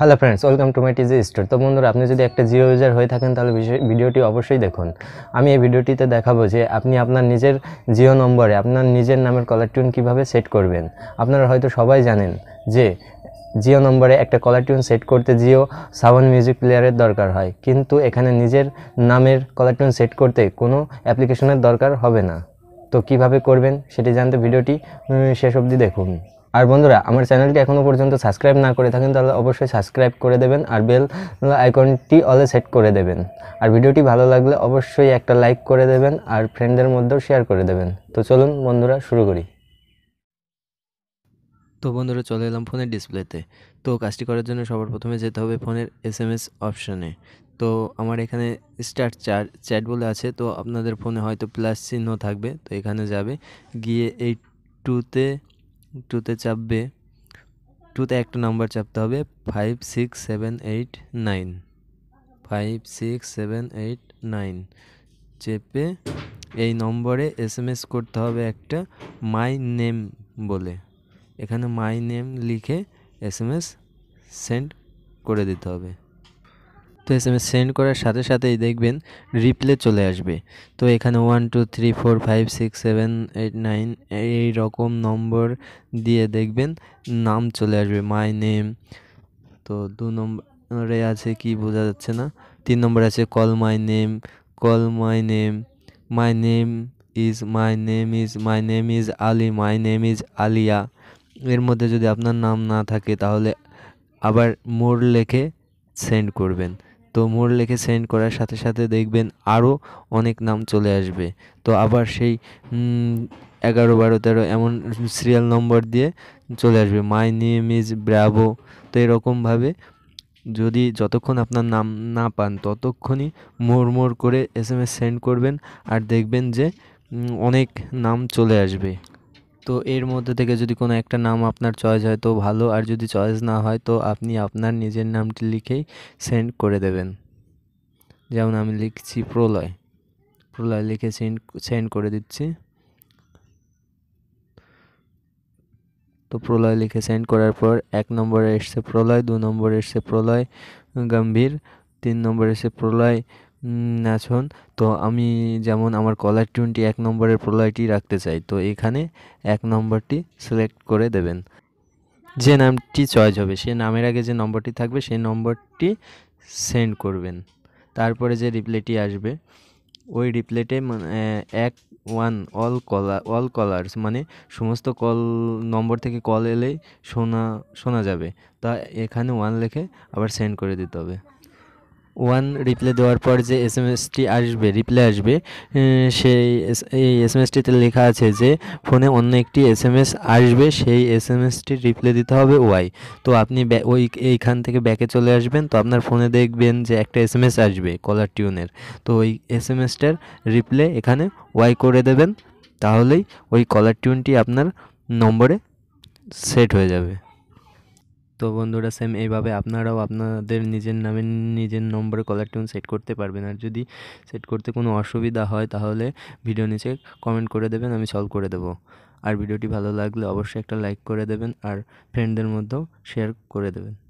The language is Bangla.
hello friends welcome to my TG store তো বন্ধুরা আপনি যদি একটা জিও ইউজার হয়ে থাকেন তাহলে ভিডিওটি অবশ্যই দেখুন আমি এই ভিডিওটিতে দেখাবো যে আপনি আপনার নিজের জিও নম্বরে আপনার নিজের নামের কলার টিউন কীভাবে সেট করবেন আপনারা হয়তো সবাই জানেন যে জিও নম্বরে একটা কলার টিউন সেট করতে জিও সাবন মিউজিক প্লেয়ারের দরকার হয় কিন্তু এখানে নিজের নামের কলার টিউন সেট করতে কোনো অ্যাপ্লিকেশনের দরকার হবে না তো কিভাবে করবেন সেটি জানতে ভিডিওটি শেষ অবধি দেখুন আর বন্ধুরা আমার চ্যানেলটি এখনও পর্যন্ত সাবস্ক্রাইব না করে থাকেন তাহলে অবশ্যই সাবস্ক্রাইব করে দেবেন আর বেল আইকনটি অলে সেট করে দেবেন আর ভিডিওটি ভালো লাগলে অবশ্যই একটা লাইক করে দেবেন আর ফ্রেন্ডদের মধ্যেও শেয়ার করে দেবেন তো চলুন বন্ধুরা শুরু করি তো বন্ধুরা চলে এলাম ফোনের ডিসপ্লেতে তো কাজটি করার জন্য সবার প্রথমে যেতে হবে ফোনের এস এম এস অপশানে তো আমার এখানে স্টার্ট চার চ্যাট বলে আছে তো আপনাদের ফোনে হয়তো প্লাস চিহ্ন থাকবে তো এখানে যাবে গিয়ে এই টুতে টুতে চাপবে টুতে একটা নাম্বার চাপতে হবে five six seven eight nine five six seven eight nine চেপে এই নম্বরে এসএমএস করতে হবে একটা মাই নেম বলে এখানে মাই নেম লিখে এসএমএস সেন্ড করে দিতে হবে তো এস এম এস সেন্ড করার সাথে সাথেই দেখবেন রিপ্লে চলে আসবে তো এখানে one two three four five six seven eight nine এই রকম নম্বর দিয়ে দেখবেন নাম চলে আসবে মাই নেম তো দু নম্বরে আছে কি বোঝা যাচ্ছে না তিন নম্বর আছে call my name call my name my name is my name is my name is Ali my name is Aliya এর মধ্যে যদি আপনার নাম না থাকে তাহলে আবার মোর লেখে সেন্ড করবেন তো মোড় লেখে সেন্ড করার সাথে সাথে দেখবেন আরও অনেক নাম চলে আসবে তো আবার সেই এগারো বারো তেরো এমন সিরিয়াল নম্বর দিয়ে চলে আসবে মাই নেম ইজ ব্রাভো তো এরকমভাবে যদি যতক্ষণ আপনার নাম না পান ততক্ষণই মোড় মোড় করে এস এম এস সেন্ড করবেন আর দেখবেন যে অনেক নাম চলে আসবে তো এর মধ্যে থেকে যদি কোনো একটা নাম আপনার চয়েস হয় তো ভালো আর যদি চয়েস না হয় তো আপনি আপনার নিজের নামটি লিখেই সেন্ড করে দেবেন যেমন আমি লিখছি প্রলয় প্রলয় লিখে সেন্ড সেন্ড করে দিচ্ছি তো প্রলয় লিখে সেন্ড করার পর এক নম্বরে এসছে প্রলয় দু নম্বরে এসছে প্রলয় গম্ভীর তিন নম্বরে এসে প্রলয় শোন তো আমি যেমন আমার কলার টিউনটি এক নম্বরের প্রলয়টি রাখতে চাই তো এখানে এক নম্বরটি সিলেক্ট করে দেবেন যে নামটি চয়েস হবে সে নামের আগে যে নম্বরটি থাকবে সেই নম্বরটি সেন্ড করবেন তারপরে যে রিপ্লেটি আসবে ওই রিপ্লেটে মানে এক one all caller all callers মানে সমস্ত কল নম্বর থেকে কল এলেই শোনা শোনা যাবে তা এখানে ওয়ান লেখে আবার সেন্ড করে দিতে হবে ওয়ান রিপ্লে দেওয়ার পর যে এস এম এসটি আসবে রিপ্লে আসবে সেই এই এস এম এসটিতে লেখা আছে যে ফোনে অন্য একটি এস এম এস আসবে সেই এস এম এসটি রিপ্লে দিতে হবে ওয়াই তো আপনি ওই এইখান থেকে ব্যাকে চলে আসবেন তো আপনার ফোনে দেখবেন যে একটা এস এম এস আসবে কলার টিউনের তো ওই এস এম এসটার রিপ্লে এখানে ওয়াই করে দেবেন তাহলেই ওই কলার টিউনটি আপনার নম্বরে সেট হয়ে যাবে তো বন্ধুরা সেম এইভাবে আপনারাও আপনাদের নিজের নামে নিজের নম্বরে কলার টিউন সেট করতে পারবেন আর যদি সেট করতে কোনো অসুবিধা হয় তাহলে ভিডিও নিচে কমেন্ট করে দেবেন আমি সলভ করে দেবো আর ভিডিওটি ভালো লাগলে অবশ্যই একটা লাইক করে দেবেন আর ফ্রেন্ডদের মধ্যেও শেয়ার করে দেবেন